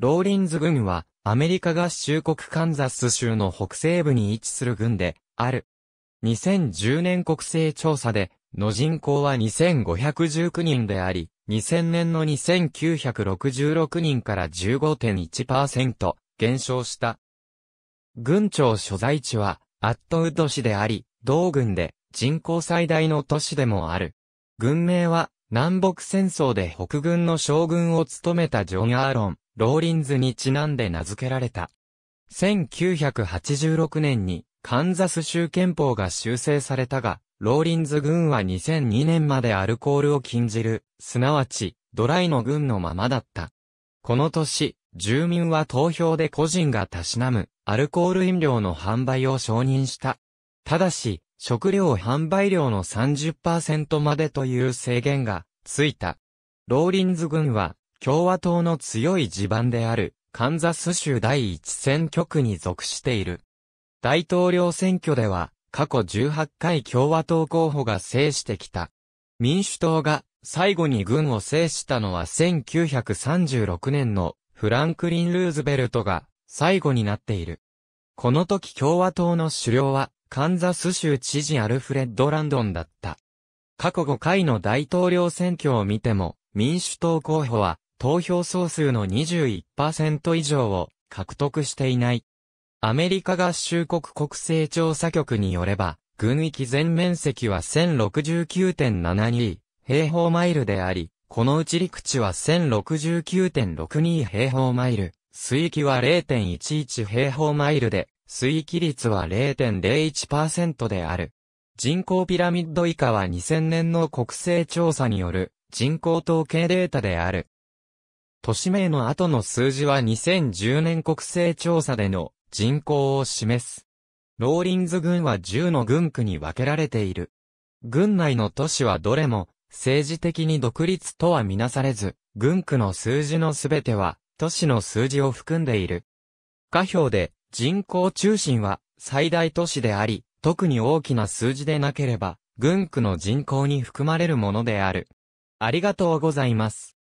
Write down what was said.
ローリンズ軍は、アメリカ合衆国カンザス州の北西部に位置する軍で、ある。2010年国勢調査で、の人口は2519人であり、2000年の2966人から15.1%減少した。軍庁所在地は、アットウッド市であり、同軍で人口最大の都市でもある。軍名は、南北戦争で北軍の将軍を務めたジョン・アーロン、ローリンズにちなんで名付けられた。1986年にカンザス州憲法が修正されたが、ローリンズ軍は2002年までアルコールを禁じる、すなわち、ドライの軍のままだった。この年、住民は投票で個人がたしなむ、アルコール飲料の販売を承認した。ただし、食料販売量の30%までという制限が、ついた。ローリンズ軍は、共和党の強い地盤である、カンザス州第一選挙区に属している。大統領選挙では、過去18回共和党候補が制してきた。民主党が最後に軍を制したのは1936年のフランクリン・ルーズベルトが最後になっている。この時共和党の首領はカンザス州知事アルフレッド・ランドンだった。過去5回の大統領選挙を見ても民主党候補は投票総数の21%以上を獲得していない。アメリカ合衆国国勢調査局によれば、軍域全面積は1069.72平方マイルであり、このうち陸地は1069.62平方マイル、水域は0.11平方マイルで、水域率は0.01%である。人口ピラミッド以下は2000年の国勢調査による人口統計データである。都市名の後の数字は2010年国勢調査での人口を示す。ローリンズ軍は10の軍区に分けられている。軍内の都市はどれも政治的に独立とはみなされず、軍区の数字のすべては都市の数字を含んでいる。下表で人口中心は最大都市であり、特に大きな数字でなければ、軍区の人口に含まれるものである。ありがとうございます。